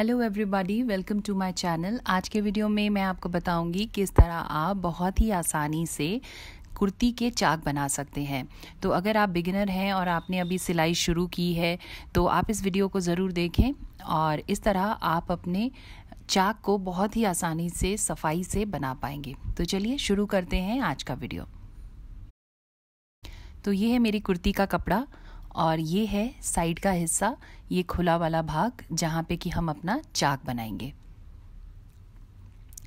hello everybody welcome to my channel आज के video में मैं आपको बताऊंगी किस तरह आप बहुत ही आसानी से कुर्ती के चाक बना सकते हैं तो अगर आप बिगिनर हैं और आपने अभी सिलाई शुरू की है तो आप इस वीडियो को ज़रूर देखें और इस तरह आप अपने चाक को बहुत ही आसानी से सफाई से बना पाएंगे तो चलिए शुरू करते हैं आज का वीडियो तो ये है मेरी कुर्ती का कपड़ा और ये है साइड का हिस्सा ये खुला वाला भाग जहाँ पे कि हम अपना चाक बनाएंगे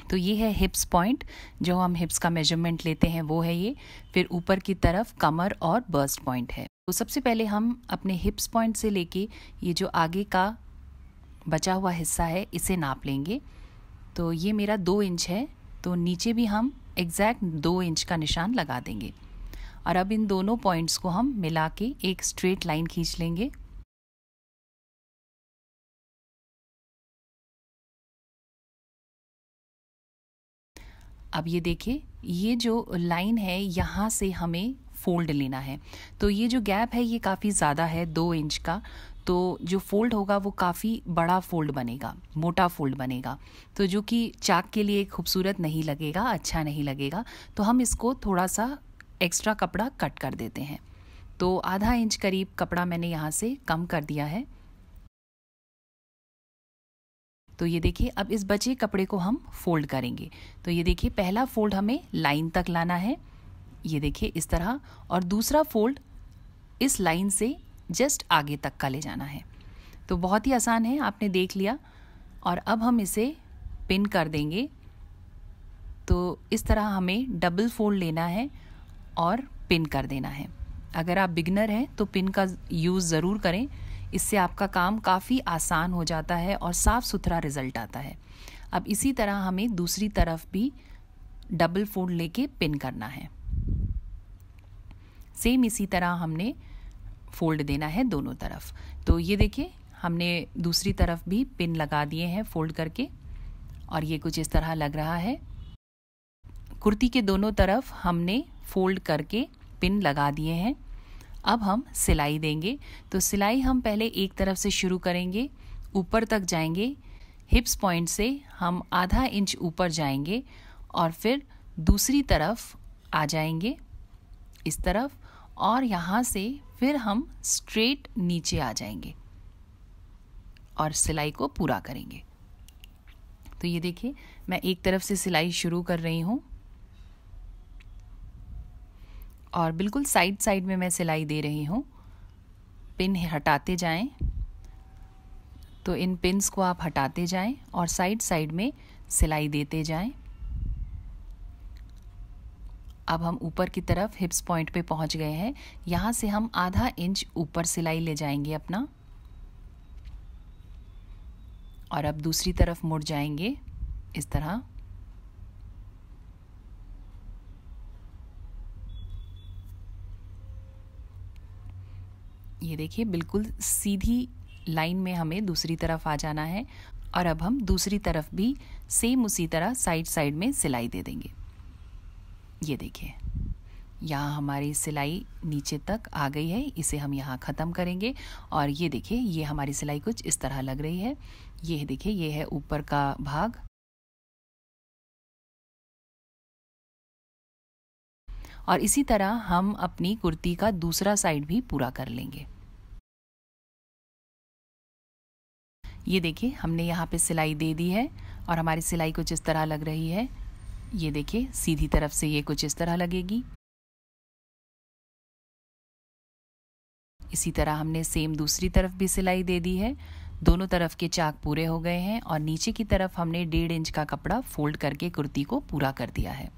तो ये है हिप्स पॉइंट जो हम हिप्स का मेजरमेंट लेते हैं वो है ये फिर ऊपर की तरफ कमर और बर्स्ट पॉइंट है तो सबसे पहले हम अपने हिप्स पॉइंट से लेके ये जो आगे का बचा हुआ हिस्सा है इसे नाप लेंगे तो ये मेरा दो इंच है तो नीचे भी हम एग्जैक्ट दो इंच का निशान लगा देंगे और अब इन दोनों पॉइंट्स को हम मिला के एक स्ट्रेट लाइन खींच लेंगे अब ये देखिए ये जो लाइन है यहाँ से हमें फोल्ड लेना है तो ये जो गैप है ये काफ़ी ज़्यादा है दो इंच का तो जो फोल्ड होगा वो काफ़ी बड़ा फोल्ड बनेगा मोटा फोल्ड बनेगा तो जो कि चाक के लिए खूबसूरत नहीं लगेगा अच्छा नहीं लगेगा तो हम इसको थोड़ा सा एक्स्ट्रा कपड़ा कट कर देते हैं तो आधा इंच करीब कपड़ा मैंने यहाँ से कम कर दिया है तो ये देखिए अब इस बचे कपड़े को हम फोल्ड करेंगे तो ये देखिए पहला फोल्ड हमें लाइन तक लाना है ये देखिए इस तरह और दूसरा फोल्ड इस लाइन से जस्ट आगे तक का ले जाना है तो बहुत ही आसान है आपने देख लिया और अब हम इसे पिन कर देंगे तो इस तरह हमें डबल फोल्ड लेना है और पिन कर देना है अगर आप बिगनर हैं तो पिन का यूज़ ज़रूर करें इससे आपका काम काफ़ी आसान हो जाता है और साफ़ सुथरा रिजल्ट आता है अब इसी तरह हमें दूसरी तरफ भी डबल फोल्ड लेके पिन करना है सेम इसी तरह हमने फोल्ड देना है दोनों तरफ तो ये देखिए हमने दूसरी तरफ भी पिन लगा दिए हैं फोल्ड करके और ये कुछ इस तरह लग रहा है कुर्ती के दोनों तरफ हमने फोल्ड करके पिन लगा दिए हैं अब हम सिलाई देंगे तो सिलाई हम पहले एक तरफ से शुरू करेंगे ऊपर तक जाएंगे हिप्स पॉइंट से हम आधा इंच ऊपर जाएंगे और फिर दूसरी तरफ आ जाएंगे इस तरफ और यहाँ से फिर हम स्ट्रेट नीचे आ जाएंगे और सिलाई को पूरा करेंगे तो ये देखिए मैं एक तरफ से सिलाई शुरू कर रही हूँ और बिल्कुल साइड साइड में मैं सिलाई दे रही हूँ पिन हटाते जाएं तो इन पिन्स को आप हटाते जाएं और साइड साइड में सिलाई देते जाएं अब हम ऊपर की तरफ हिप्स पॉइंट पे पहुंच गए हैं यहाँ से हम आधा इंच ऊपर सिलाई ले जाएंगे अपना और अब दूसरी तरफ मुड़ जाएंगे इस तरह ये देखिए बिल्कुल सीधी लाइन में हमें दूसरी तरफ आ जाना है और अब हम दूसरी तरफ भी सेम उसी तरह साइड साइड में सिलाई दे देंगे ये देखिए यहाँ हमारी सिलाई नीचे तक आ गई है इसे हम यहाँ ख़त्म करेंगे और ये देखिए ये हमारी सिलाई कुछ इस तरह लग रही है ये देखिए ये है ऊपर का भाग और इसी तरह हम अपनी कुर्ती का दूसरा साइड भी पूरा कर लेंगे ये देखिए हमने यहाँ पे सिलाई दे दी है और हमारी सिलाई कुछ इस तरह लग रही है ये देखिए सीधी तरफ से ये कुछ इस तरह लगेगी इसी तरह हमने सेम दूसरी तरफ भी सिलाई दे दी है दोनों तरफ के चाक पूरे हो गए हैं और नीचे की तरफ हमने डेढ़ इंच का कपड़ा फोल्ड करके कुर्ती को पूरा कर दिया है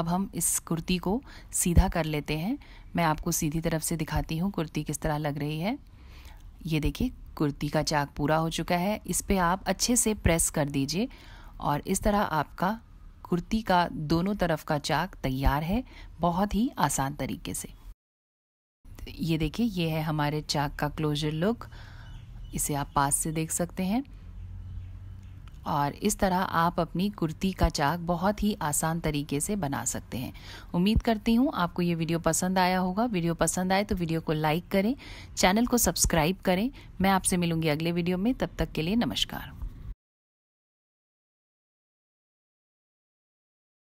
अब हम इस कुर्ती को सीधा कर लेते हैं मैं आपको सीधी तरफ से दिखाती हूँ कुर्ती किस तरह लग रही है ये देखिए कुर्ती का चाक पूरा हो चुका है इस पर आप अच्छे से प्रेस कर दीजिए और इस तरह आपका कुर्ती का दोनों तरफ का चाक तैयार है बहुत ही आसान तरीके से ये देखिए ये है हमारे चाक का क्लोजर लुक इसे आप पास से देख सकते हैं और इस तरह आप अपनी कुर्ती का चाक बहुत ही आसान तरीके से बना सकते हैं उम्मीद करती हूँ आपको ये वीडियो पसंद आया होगा वीडियो पसंद आए तो वीडियो को लाइक करें चैनल को सब्सक्राइब करें मैं आपसे मिलूँगी अगले वीडियो में तब तक के लिए नमस्कार